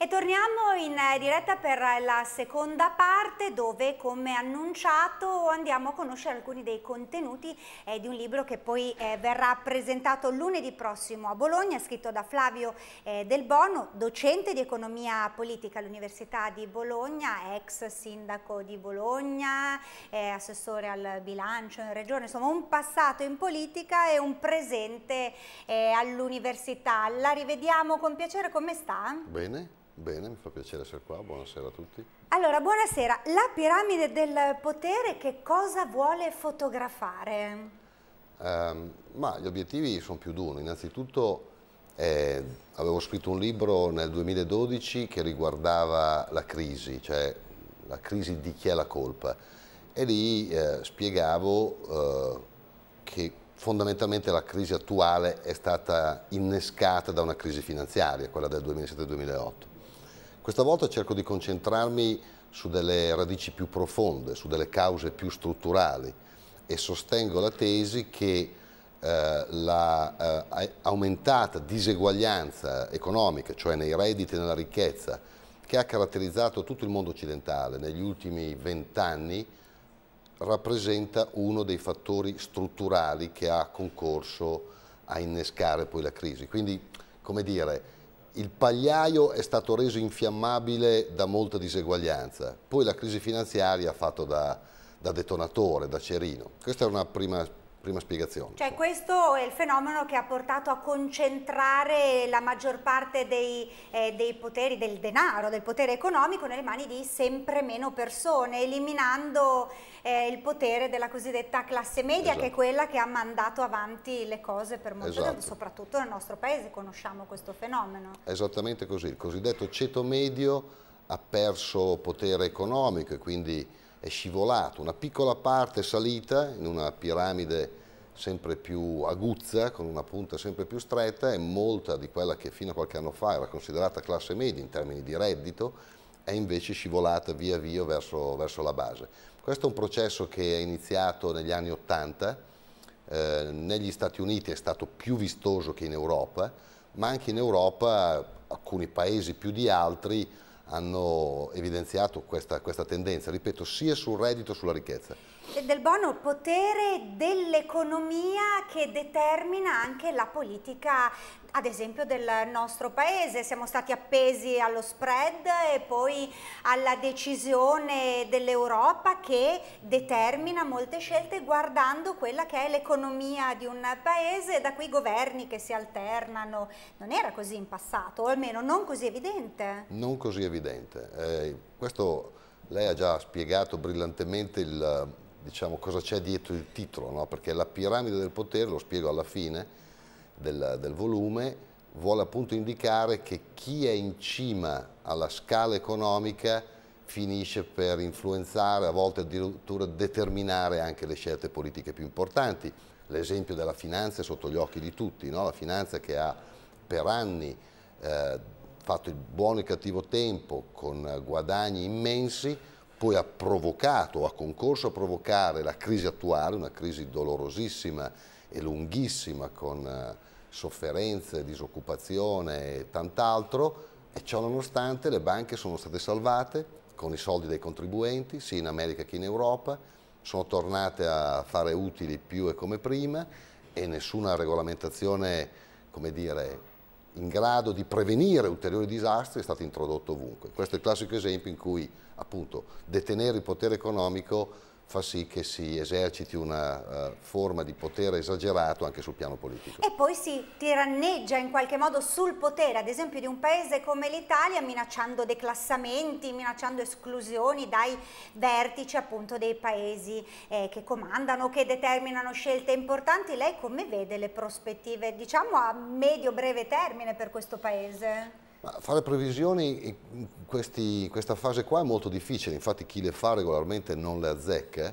E torniamo in eh, diretta per la seconda parte dove, come annunciato, andiamo a conoscere alcuni dei contenuti eh, di un libro che poi eh, verrà presentato lunedì prossimo a Bologna, scritto da Flavio eh, Del Bono, docente di economia politica all'Università di Bologna, ex sindaco di Bologna, eh, assessore al bilancio in regione, insomma un passato in politica e un presente eh, all'università. La rivediamo con piacere, come sta? Bene. Bene, mi fa piacere essere qua, buonasera a tutti. Allora, buonasera. La piramide del potere che cosa vuole fotografare? Um, ma gli obiettivi sono più di uno. Innanzitutto eh, avevo scritto un libro nel 2012 che riguardava la crisi, cioè la crisi di chi è la colpa. E lì eh, spiegavo eh, che fondamentalmente la crisi attuale è stata innescata da una crisi finanziaria, quella del 2007-2008. Questa volta cerco di concentrarmi su delle radici più profonde, su delle cause più strutturali e sostengo la tesi che eh, la eh, diseguaglianza economica, cioè nei redditi e nella ricchezza, che ha caratterizzato tutto il mondo occidentale negli ultimi vent'anni, rappresenta uno dei fattori strutturali che ha concorso a innescare poi la crisi. Quindi, come dire, il pagliaio è stato reso infiammabile da molta diseguaglianza, poi la crisi finanziaria ha fatto da, da detonatore, da cerino. Questa è una prima prima spiegazione. Cioè questo è il fenomeno che ha portato a concentrare la maggior parte dei, eh, dei, poteri, del denaro, del potere economico nelle mani di sempre meno persone, eliminando eh, il potere della cosiddetta classe media esatto. che è esatto. quella che ha mandato avanti le cose per molto esatto. tempo, soprattutto nel nostro paese conosciamo questo fenomeno. Esattamente così, il cosiddetto ceto medio ha perso potere economico e quindi è scivolato, una piccola parte è salita in una piramide sempre più aguzza, con una punta sempre più stretta e molta di quella che fino a qualche anno fa era considerata classe media in termini di reddito è invece scivolata via via verso, verso la base. Questo è un processo che è iniziato negli anni Ottanta, eh, negli Stati Uniti è stato più vistoso che in Europa, ma anche in Europa alcuni paesi più di altri hanno evidenziato questa, questa tendenza, ripeto, sia sul reddito che sulla ricchezza del buono potere dell'economia che determina anche la politica, ad esempio, del nostro paese. Siamo stati appesi allo spread e poi alla decisione dell'Europa che determina molte scelte guardando quella che è l'economia di un paese, da qui governi che si alternano. Non era così in passato, o almeno non così evidente. Non così evidente. Eh, questo lei ha già spiegato brillantemente il diciamo, cosa c'è dietro il titolo, no? perché la piramide del potere, lo spiego alla fine del, del volume, vuole appunto indicare che chi è in cima alla scala economica finisce per influenzare, a volte addirittura determinare anche le scelte politiche più importanti. L'esempio della finanza è sotto gli occhi di tutti, no? la finanza che ha per anni eh, fatto il buono e il cattivo tempo con guadagni immensi, poi ha provocato, ha concorso a provocare la crisi attuale, una crisi dolorosissima e lunghissima con eh, sofferenze, disoccupazione e tant'altro e ciò nonostante le banche sono state salvate con i soldi dei contribuenti, sia in America che in Europa, sono tornate a fare utili più e come prima e nessuna regolamentazione, come dire, in grado di prevenire ulteriori disastri è stato introdotto ovunque. Questo è il classico esempio in cui appunto detenere il potere economico fa sì che si eserciti una uh, forma di potere esagerato anche sul piano politico. E poi si tiranneggia in qualche modo sul potere, ad esempio di un paese come l'Italia, minacciando declassamenti, minacciando esclusioni dai vertici appunto dei paesi eh, che comandano, che determinano scelte importanti. Lei come vede le prospettive, diciamo a medio-breve termine per questo paese? Ma fare previsioni in questi, questa fase qua è molto difficile, infatti chi le fa regolarmente non le azzecca,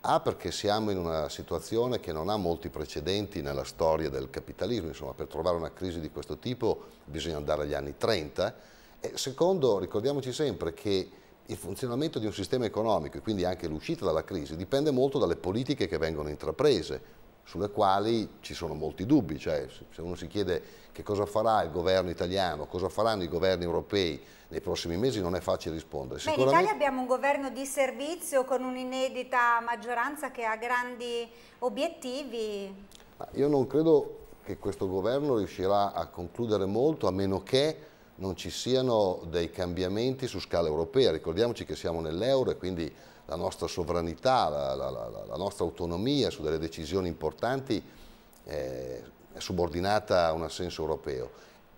A ah, perché siamo in una situazione che non ha molti precedenti nella storia del capitalismo, insomma per trovare una crisi di questo tipo bisogna andare agli anni 30, e secondo ricordiamoci sempre che il funzionamento di un sistema economico e quindi anche l'uscita dalla crisi dipende molto dalle politiche che vengono intraprese, sulle quali ci sono molti dubbi, cioè se uno si chiede che cosa farà il governo italiano, cosa faranno i governi europei nei prossimi mesi non è facile rispondere. Beh, in Italia abbiamo un governo di servizio con un'inedita maggioranza che ha grandi obiettivi. Ma io non credo che questo governo riuscirà a concludere molto a meno che non ci siano dei cambiamenti su scala europea, ricordiamoci che siamo nell'euro e quindi la nostra sovranità, la, la, la, nostra autonomia su delle decisioni importanti eh, è subordinata a un assenso europeo.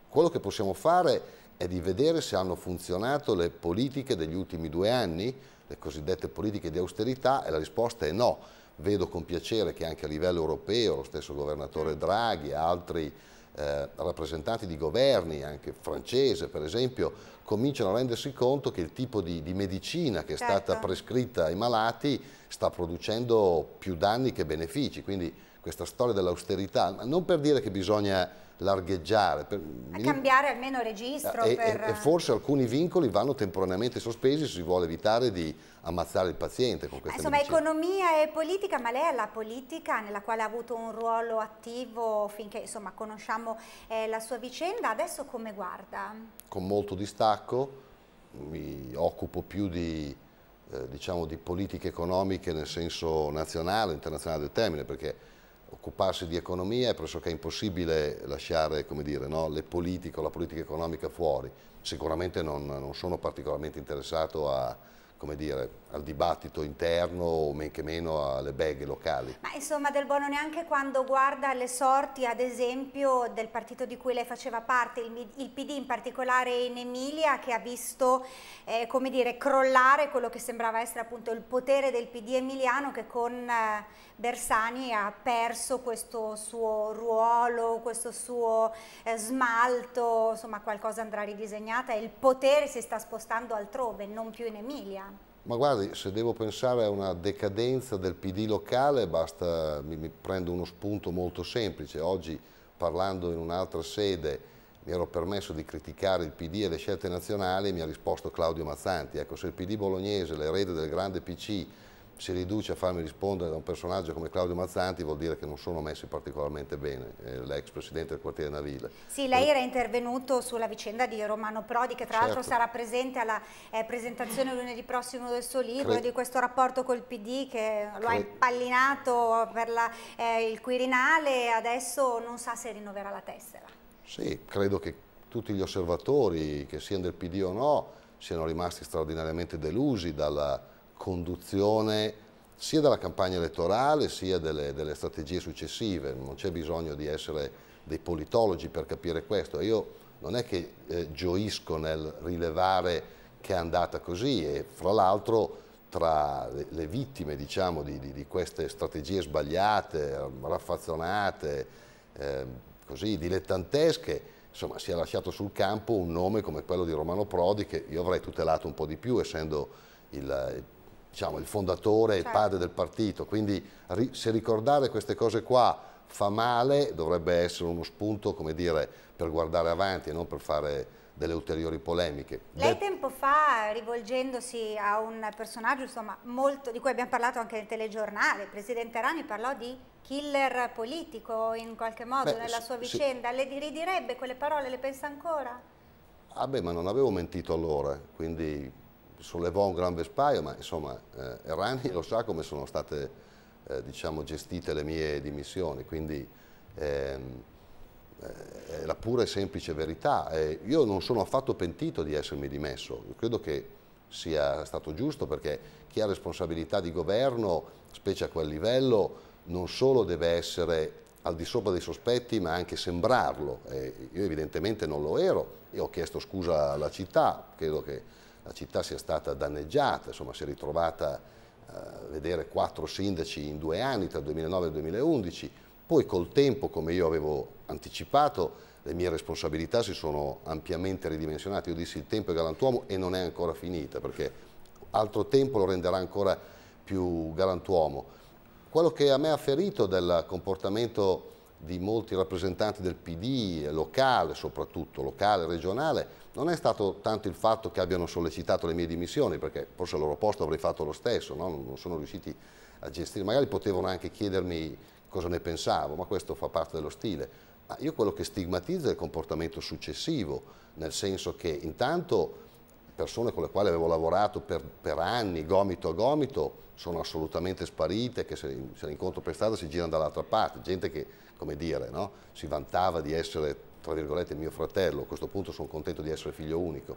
Quello che possiamo fare è di vedere se hanno funzionato le politiche degli ultimi due anni, le cosiddette politiche di austerità, e la risposta è no. Vedo con piacere che anche a livello europeo lo stesso governatore Draghi e altri eh, rappresentanti di governi, anche francese per esempio, cominciano a rendersi conto che il tipo di, di medicina che è certo. stata prescritta ai malati sta producendo più danni che benefici, quindi questa storia dell'austerità, non per dire che bisogna largheggiare. Per, cambiare almeno registro. Eh, e, per... e, forse alcuni vincoli vanno temporaneamente sospesi se si vuole evitare di ammazzare il paziente con questa Insomma, medicina. economia e politica, ma lei è la politica nella quale ha avuto un ruolo attivo finché insomma, conosciamo eh, la sua vicenda, adesso come guarda? Con molto distacco, mi occupo più di, eh, diciamo, di politiche economiche nel senso nazionale, internazionale del termine, perché occuparsi di economia è pressoché impossibile lasciare dire, no, le politiche o la politica economica fuori. Sicuramente non, non sono particolarmente interessato a, come dire, al dibattito interno o men che meno alle beghe locali. Ma insomma Del Bono neanche quando guarda le sorti ad esempio del partito di cui lei faceva parte, il, il PD in particolare in Emilia che ha visto eh, come dire, crollare quello che sembrava essere appunto il potere del PD emiliano che con eh, Bersani ha perso questo suo ruolo, questo suo eh, smalto, insomma qualcosa andrà ridisegnata e il potere si sta spostando altrove, non più in Emilia. Ma guardi, se devo pensare a una decadenza del PD locale, basta, mi, mi prendo uno spunto molto semplice. Oggi, parlando in un'altra sede, mi ero permesso di criticare il PD e le scelte nazionali, mi ha risposto Claudio Mazzanti. Ecco, se il PD bolognese, l'erede del grande PC, si riduce a farmi rispondere da un personaggio come Claudio Mazzanti vuol dire che non sono messi particolarmente bene, eh, l'ex presidente del quartiere Navile. Sì, lei era intervenuto sulla vicenda di Romano Prodi che tra l'altro certo. sarà presente alla eh, presentazione lunedì prossimo del suo libro, Cre di questo rapporto col PD che lo ha impallinato per la, eh, il Quirinale e adesso non sa se rinnoverà la tessera. Sì, credo che tutti gli osservatori, che siano del PD o no, siano rimasti straordinariamente delusi dalla conduzione sia della campagna elettorale sia delle, delle strategie successive, non c'è bisogno di essere dei politologi per capire questo. Io non è che eh, gioisco nel rilevare che è andata così e fra l'altro tra le, le vittime diciamo, di, di, di, queste strategie sbagliate, raffazzonate, eh, così dilettantesche, insomma si è lasciato sul campo un nome come quello di Romano Prodi che io avrei tutelato un po' di più essendo il, diciamo, il fondatore e certo. il padre del partito, quindi ri se ricordare queste cose qua fa male dovrebbe essere uno spunto dire, per guardare avanti e non per fare delle ulteriori polemiche. Lei tempo fa, rivolgendosi a un personaggio insomma, molto, di cui abbiamo parlato anche nel telegiornale, il Presidente Rani parlò di killer politico in qualche modo beh, nella sua vicenda, sì. le ridirebbe quelle parole, le pensa ancora? Ah beh, ma non avevo mentito allora, quindi sollevò un gran vespaio, ma insomma eh, Errani lo sa come sono state eh, diciamo, gestite le mie dimissioni, quindi ehm, eh, è la pura e semplice verità. Eh, io non sono affatto pentito di essermi dimesso, io credo che sia stato giusto perché chi ha responsabilità di governo, specie a quel livello, non solo deve essere al di sopra dei sospetti ma anche sembrarlo. io evidentemente non lo ero e ho chiesto scusa alla città, credo che la città sia stata danneggiata, insomma si è ritrovata a eh, vedere quattro sindaci in due anni, tra 2009 e 2011, poi col tempo, come io avevo anticipato, le mie responsabilità si sono ampiamente ridimensionate, io dissi il tempo è galantuomo e non è ancora finita, perché altro tempo lo renderà ancora più galantuomo. Quello che a me ha ferito del comportamento di molti rappresentanti del PD, eh, locale soprattutto, locale, regionale, non è stato tanto il fatto che abbiano sollecitato le mie dimissioni, perché forse al loro posto avrei fatto lo stesso, no? non sono riusciti a gestire, magari potevano anche chiedermi cosa ne pensavo, ma questo fa parte dello stile. Ma io quello che stigmatizzo è il comportamento successivo, nel senso che intanto persone con le quali avevo lavorato per, per anni, gomito a gomito, sono assolutamente sparite, che se, se incontro per strada si girano dall'altra parte, gente che come dire, no? si vantava di essere tra virgolette mio fratello, a questo punto sono contento di essere figlio unico,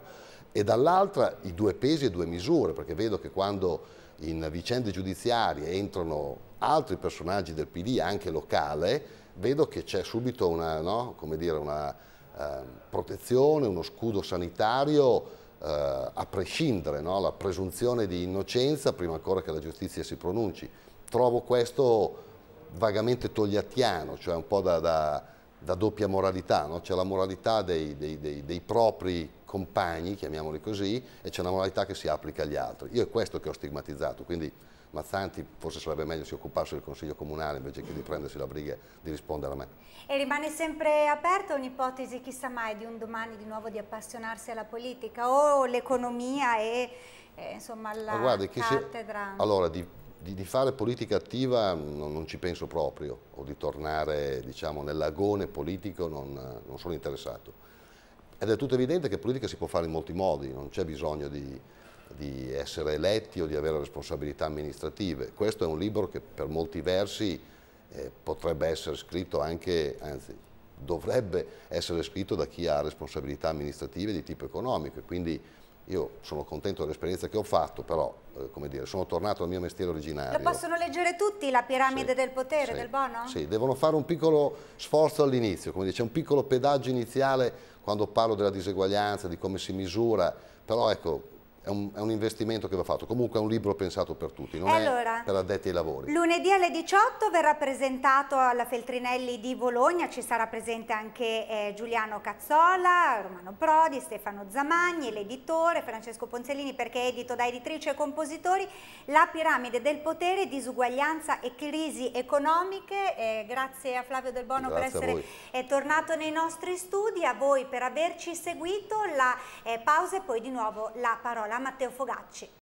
e dall'altra i due pesi e due misure, perché vedo che quando in vicende giudiziarie entrano altri personaggi del PD, anche locale, vedo che c'è subito una, no? dire, una eh, protezione, uno scudo sanitario eh, a prescindere, no? la presunzione di innocenza prima ancora che la giustizia si pronunci. Trovo questo vagamente togliattiano, cioè un po' da, da, da doppia moralità, no? c'è la moralità dei, dei, dei, dei, propri compagni, chiamiamoli così, e c'è la moralità che si applica agli altri. Io è questo che ho stigmatizzato, quindi Mazzanti forse sarebbe meglio si occupasse del Consiglio Comunale invece che di prendersi la briga di rispondere a me. E rimane sempre aperta un'ipotesi, chissà mai, di un domani di nuovo di appassionarsi alla politica o l'economia e eh, insomma la Ma guarda, cattedra? Si... Allora, di, di, di, fare politica attiva non, non, ci penso proprio, o di tornare diciamo, nell'agone politico non, non, sono interessato. Ed è tutto evidente che politica si può fare in molti modi, non c'è bisogno di, di, essere eletti o di avere responsabilità amministrative. Questo è un libro che per molti versi eh, potrebbe essere scritto anche, anzi dovrebbe essere scritto da chi ha responsabilità amministrative di tipo economico, quindi io sono contento dell'esperienza che ho fatto, però eh, come dire, sono tornato al mio mestiere originario. Lo possono leggere tutti la piramide sì, del potere, sì, del bono? Sì, devono fare un piccolo sforzo all'inizio, come dice, un piccolo pedaggio iniziale quando parlo della diseguaglianza, di come si misura, però ecco, è un, è un, investimento che va fatto. Comunque è un libro pensato per tutti, non allora, è per addetti ai lavori. Lunedì alle 18 verrà presentato alla Feltrinelli di Bologna, ci sarà presente anche eh, Giuliano Cazzola, Romano Prodi, Stefano Zamagni, l'editore, Francesco Ponzellini perché è edito da editrice e compositori, La piramide del potere, disuguaglianza e crisi economiche. Eh, grazie a Flavio Del Bono grazie per essere eh, tornato nei nostri studi, a voi per averci seguito, la eh, pausa e poi di nuovo la parola Matteo Fogacci.